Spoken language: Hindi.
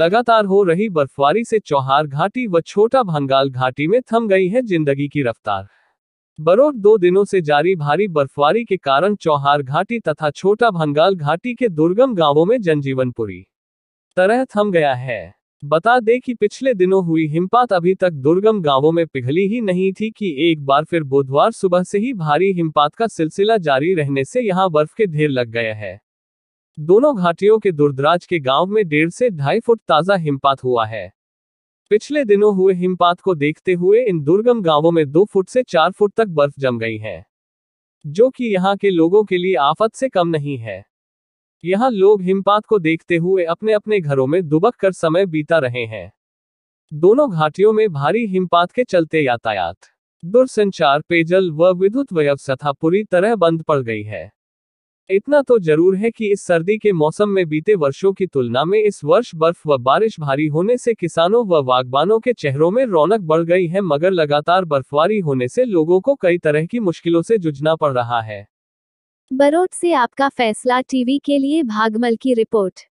लगातार हो रही बर्फबारी से चौहार घाटी व छोटा भंगाल घाटी में थम गई है जिंदगी की रफ्तार बरोड दो दिनों से जारी भारी बर्फबारी के कारण चौहार घाटी तथा छोटा भंगाल घाटी के दुर्गम गांवों में जनजीवन पूरी तरह थम गया है बता दें कि पिछले दिनों हुई हिमपात अभी तक दुर्गम गांवों में पिघली ही नहीं थी कि एक बार फिर बुधवार सुबह से ही भारी हिमपात का सिलसिला जारी रहने से यहां बर्फ के ढेर लग गए हैं दोनों घाटियों के दूरदराज के गांव में डेढ़ से ढाई फुट ताजा हिमपात हुआ है पिछले दिनों हुए हिमपात को देखते हुए इन दुर्गम गांवों में दो फुट से चार फुट तक बर्फ जम गई है जो कि यहाँ के लोगों के लिए आफत से कम नहीं है यहाँ लोग हिमपात को देखते हुए अपने अपने घरों में दुबक कर समय बीता रहे हैं दोनों घाटियों में भारी हिमपात के चलते यातायात दूरसंचार पेयजल व विद्युत व्यवस्था पूरी तरह बंद पड़ गई है इतना तो जरूर है कि इस सर्दी के मौसम में बीते वर्षों की तुलना में इस वर्ष बर्फ व बारिश भारी होने से किसानों व बागबानों के चेहरों में रौनक बढ़ गई है मगर लगातार बर्फबारी होने से लोगों को कई तरह की मुश्किलों से जूझना पड़ रहा है बरोट से आपका फैसला टीवी के लिए भागमल की रिपोर्ट